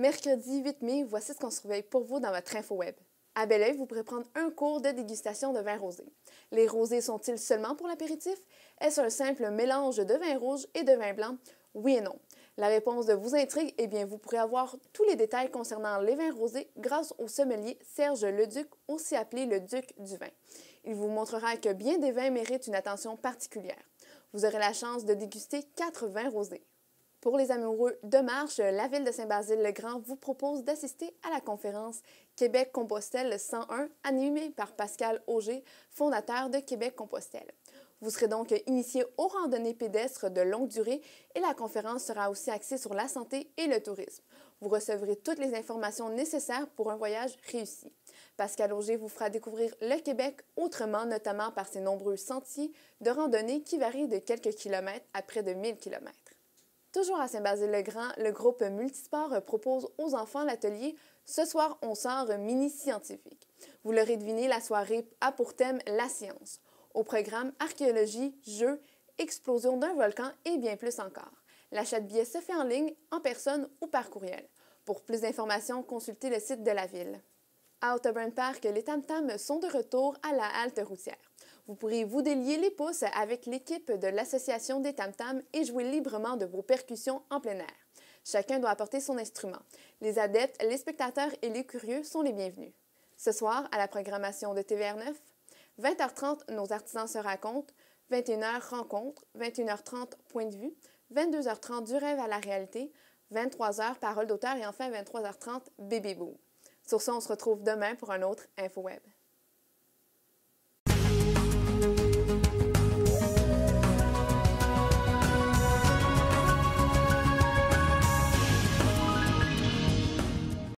Mercredi 8 mai, voici ce qu'on surveille pour vous dans votre info web. À vous pourrez prendre un cours de dégustation de vin rosé. Les rosés sont-ils seulement pour l'apéritif? Est-ce un simple mélange de vin rouge et de vin blanc? Oui et non. La réponse de vous intrigue? Eh bien, vous pourrez avoir tous les détails concernant les vins rosés grâce au sommelier Serge Leduc, aussi appelé le Duc du vin. Il vous montrera que bien des vins méritent une attention particulière. Vous aurez la chance de déguster quatre vins rosés. Pour les amoureux de marche, la ville de Saint-Basile-le-Grand vous propose d'assister à la conférence Québec Compostelle 101 animée par Pascal Auger, fondateur de Québec Compostelle. Vous serez donc initié aux randonnées pédestres de longue durée et la conférence sera aussi axée sur la santé et le tourisme. Vous recevrez toutes les informations nécessaires pour un voyage réussi. Pascal Auger vous fera découvrir le Québec autrement, notamment par ses nombreux sentiers de randonnée qui varient de quelques kilomètres à près de 1000 kilomètres. Toujours à Saint-Basile-le-Grand, le groupe Multisport propose aux enfants l'atelier Ce soir, on sort mini scientifique. Vous l'aurez deviné, la soirée a pour thème la science. Au programme archéologie, jeux, explosion d'un volcan et bien plus encore. L'achat de billets se fait en ligne, en personne ou par courriel. Pour plus d'informations, consultez le site de la ville. À Autobrand Park, les tam-tams sont de retour à la halte routière. Vous pourrez vous délier les pouces avec l'équipe de l'Association des Tam Tam et jouer librement de vos percussions en plein air. Chacun doit apporter son instrument. Les adeptes, les spectateurs et les curieux sont les bienvenus. Ce soir, à la programmation de TVR9, 20h30, nos artisans se racontent, 21h, rencontre, 21h30, point de vue, 22h30, du rêve à la réalité, 23h, parole d'auteur et enfin 23h30, bébé Boo. Sur ce, on se retrouve demain pour un autre Info Web.